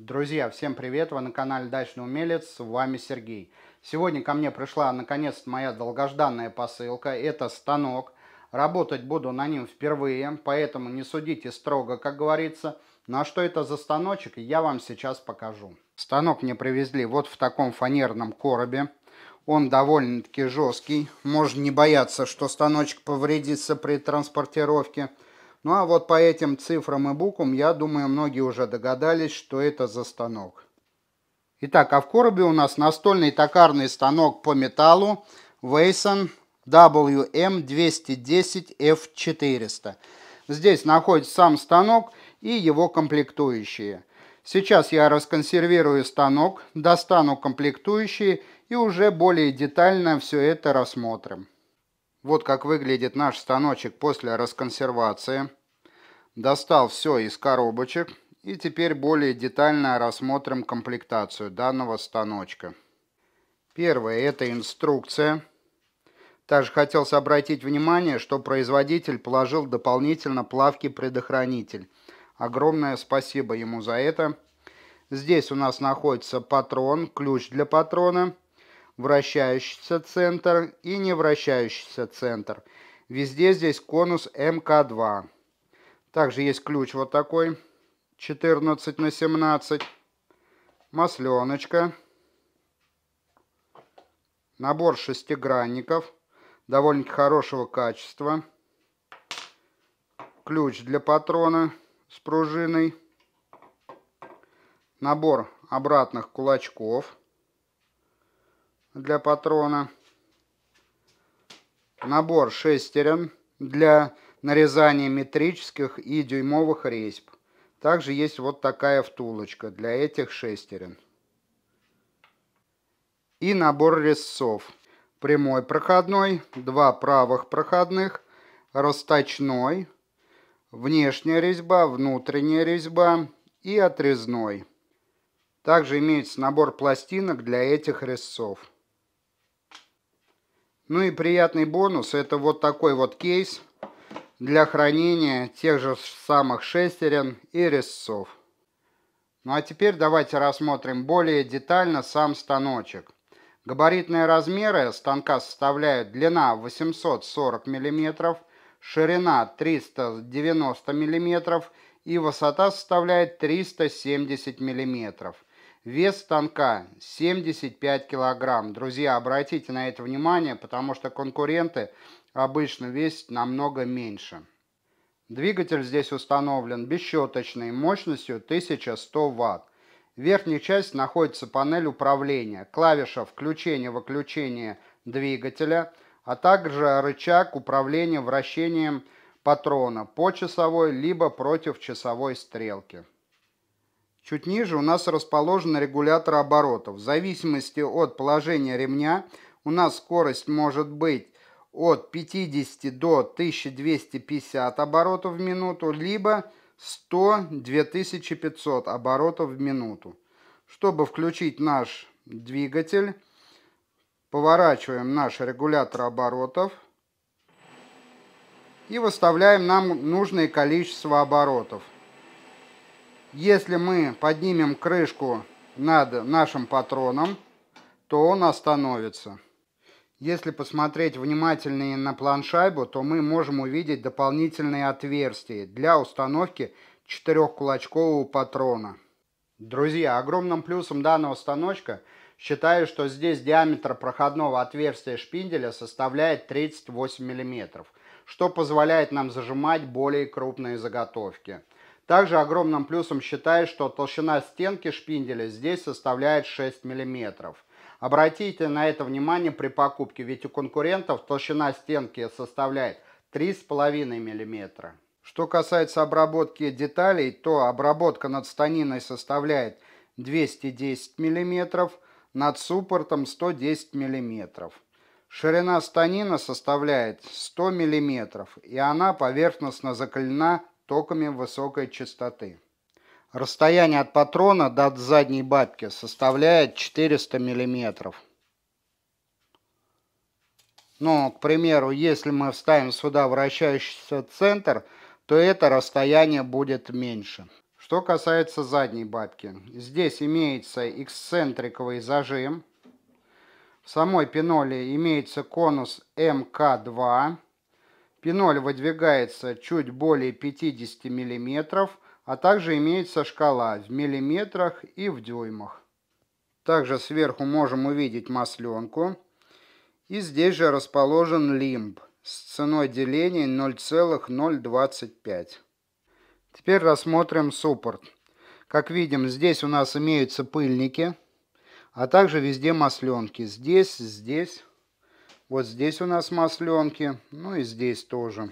Друзья, всем привет! Вы на канале Дачный Умелец, с вами Сергей. Сегодня ко мне пришла наконец моя долгожданная посылка. Это станок. Работать буду на нем впервые, поэтому не судите строго, как говорится. Ну а что это за станочек, я вам сейчас покажу. Станок мне привезли вот в таком фанерном коробе. Он довольно-таки жесткий. Можно не бояться, что станочек повредится при транспортировке. Ну а вот по этим цифрам и буквам, я думаю, многие уже догадались, что это за станок. Итак, а в коробе у нас настольный токарный станок по металлу Wayson WM210F400. Здесь находится сам станок и его комплектующие. Сейчас я расконсервирую станок, достану комплектующие и уже более детально все это рассмотрим. Вот как выглядит наш станочек после расконсервации. Достал все из коробочек. И теперь более детально рассмотрим комплектацию данного станочка. Первое – это инструкция. Также хотелось обратить внимание, что производитель положил дополнительно плавкий предохранитель Огромное спасибо ему за это. Здесь у нас находится патрон, ключ для патрона вращающийся центр и не вращающийся центр. Везде здесь конус МК2. Также есть ключ вот такой, 14 на 17. Масленочка. Набор шестигранников, довольно-таки хорошего качества. Ключ для патрона с пружиной. Набор обратных кулачков для патрона, набор шестерен для нарезания метрических и дюймовых резьб. Также есть вот такая втулочка для этих шестерен. И набор резцов. Прямой проходной, два правых проходных, расточной, внешняя резьба, внутренняя резьба и отрезной. Также имеется набор пластинок для этих резцов. Ну и приятный бонус, это вот такой вот кейс для хранения тех же самых шестерен и резцов. Ну а теперь давайте рассмотрим более детально сам станочек. Габаритные размеры станка составляют длина 840 мм, ширина 390 мм и высота составляет 370 мм. Вес станка 75 килограмм. Друзья, обратите на это внимание, потому что конкуренты обычно весят намного меньше. Двигатель здесь установлен бесщеточный, мощностью 1100 Вт. В верхней части находится панель управления, клавиша включения-выключения двигателя, а также рычаг управления вращением патрона по часовой либо против часовой стрелки. Чуть ниже у нас расположен регулятор оборотов. В зависимости от положения ремня у нас скорость может быть от 50 до 1250 оборотов в минуту, либо 100-2500 оборотов в минуту. Чтобы включить наш двигатель, поворачиваем наш регулятор оборотов и выставляем нам нужное количество оборотов. Если мы поднимем крышку над нашим патроном, то он остановится. Если посмотреть внимательнее на планшайбу, то мы можем увидеть дополнительные отверстия для установки четырехкулачкового патрона. Друзья, огромным плюсом данного станочка считаю, что здесь диаметр проходного отверстия шпинделя составляет 38 мм, что позволяет нам зажимать более крупные заготовки – также огромным плюсом считаю, что толщина стенки шпинделя здесь составляет 6 мм. Обратите на это внимание при покупке, ведь у конкурентов толщина стенки составляет 3,5 мм. Что касается обработки деталей, то обработка над станиной составляет 210 мм, над суппортом 110 мм. Ширина станина составляет 100 мм, и она поверхностно закалена токами высокой частоты. Расстояние от патрона до задней бабки составляет 400 мм. Но, к примеру, если мы вставим сюда вращающийся центр, то это расстояние будет меньше. Что касается задней бабки, здесь имеется эксцентриковый зажим. В самой пиноле имеется конус МК2. Пиноль выдвигается чуть более 50 мм, а также имеется шкала в миллиметрах и в дюймах. Также сверху можем увидеть масленку. И здесь же расположен лимб с ценой деления 0,025. Теперь рассмотрим суппорт. Как видим, здесь у нас имеются пыльники, а также везде масленки. Здесь, здесь вот здесь у нас масленки, ну и здесь тоже.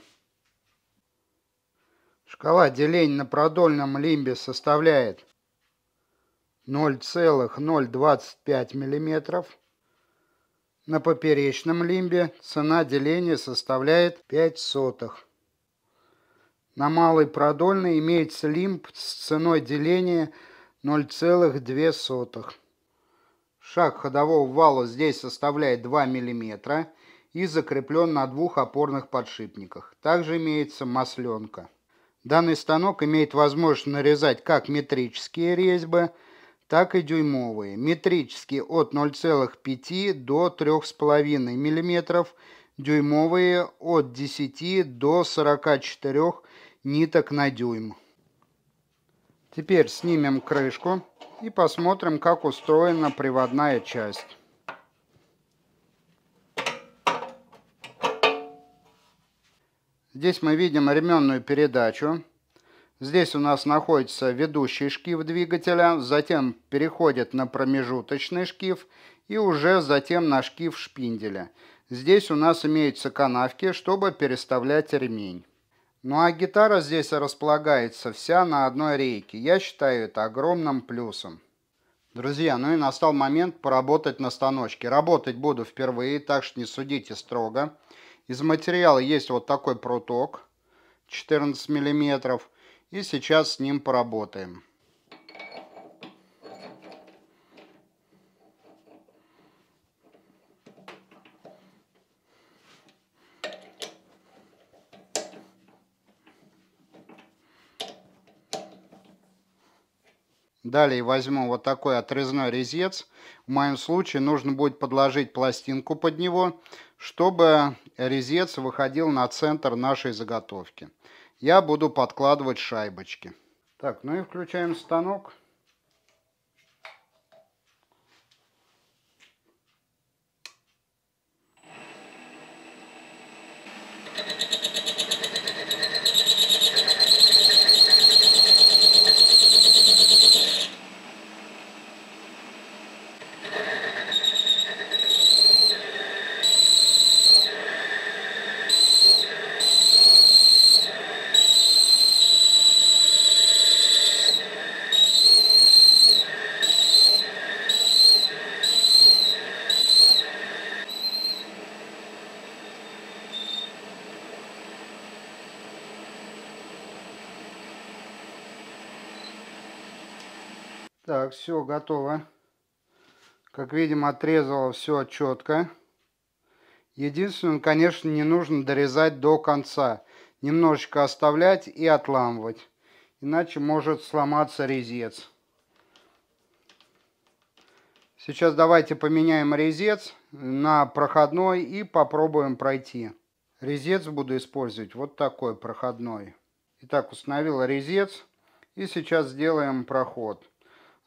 Шкала деления на продольном лимбе составляет 0,025 мм. На поперечном лимбе цена деления составляет 5 сотых. На малой продольной имеется лимб с ценой деления 0,02. Шаг ходового вала здесь составляет 2 мм и закреплен на двух опорных подшипниках. Также имеется масленка. Данный станок имеет возможность нарезать как метрические резьбы, так и дюймовые. Метрические от 0,5 до 3,5 мм, дюймовые от 10 до 44 ниток на дюйм. Теперь снимем крышку и посмотрим, как устроена приводная часть. Здесь мы видим ременную передачу. Здесь у нас находится ведущий шкив двигателя, затем переходит на промежуточный шкив и уже затем на шкив шпинделя. Здесь у нас имеются канавки, чтобы переставлять ремень. Ну а гитара здесь располагается вся на одной рейке. Я считаю это огромным плюсом. Друзья, ну и настал момент поработать на станочке. Работать буду впервые, так что не судите строго. Из материала есть вот такой пруток 14 миллиметров. И сейчас с ним поработаем. Далее возьму вот такой отрезной резец. В моем случае нужно будет подложить пластинку под него, чтобы резец выходил на центр нашей заготовки. Я буду подкладывать шайбочки. Так, ну и включаем станок. все готово. Как видим, отрезало все четко. Единственное, конечно, не нужно дорезать до конца. Немножечко оставлять и отламывать. Иначе может сломаться резец. Сейчас давайте поменяем резец на проходной и попробуем пройти. Резец буду использовать вот такой проходной. Итак, установила резец. И сейчас сделаем проход.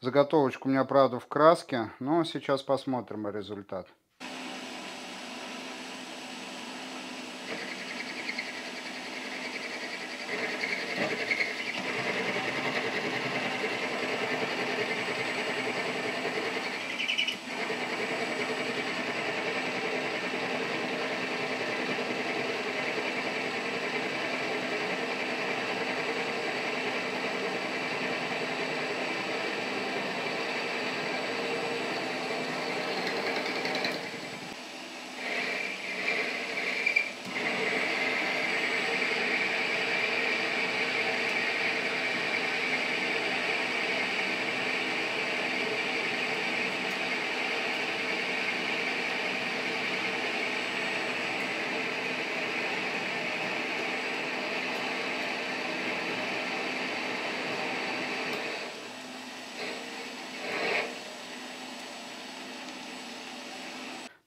Заготовочка у меня, правда, в краске, но сейчас посмотрим результат.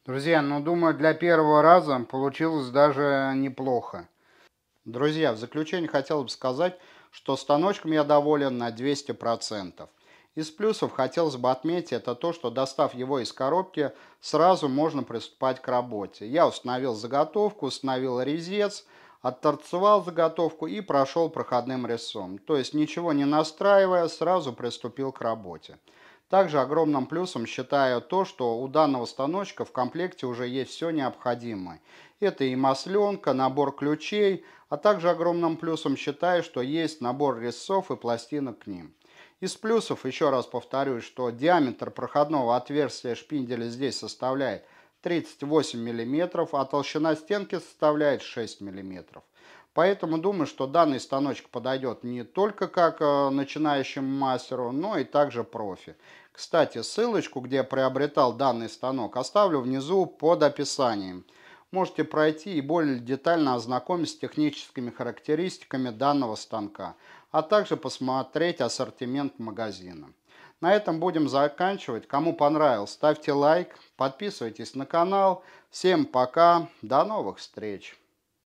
Друзья, ну думаю, для первого раза получилось даже неплохо. Друзья, в заключение хотел бы сказать, что станочком я доволен на 200%. Из плюсов хотелось бы отметить это то, что достав его из коробки, сразу можно приступать к работе. Я установил заготовку, установил резец, отторцевал заготовку и прошел проходным резцом. То есть ничего не настраивая, сразу приступил к работе. Также огромным плюсом считаю то, что у данного станочка в комплекте уже есть все необходимое. Это и масленка, набор ключей, а также огромным плюсом считаю, что есть набор резцов и пластинок к ним. Из плюсов, еще раз повторюсь, что диаметр проходного отверстия шпинделя здесь составляет 38 мм, а толщина стенки составляет 6 мм. Поэтому думаю, что данный станочек подойдет не только как э, начинающему мастеру, но и также профи. Кстати, ссылочку, где я приобретал данный станок, оставлю внизу под описанием. Можете пройти и более детально ознакомиться с техническими характеристиками данного станка, а также посмотреть ассортимент магазина. На этом будем заканчивать. Кому понравилось, ставьте лайк, подписывайтесь на канал. Всем пока, до новых встреч!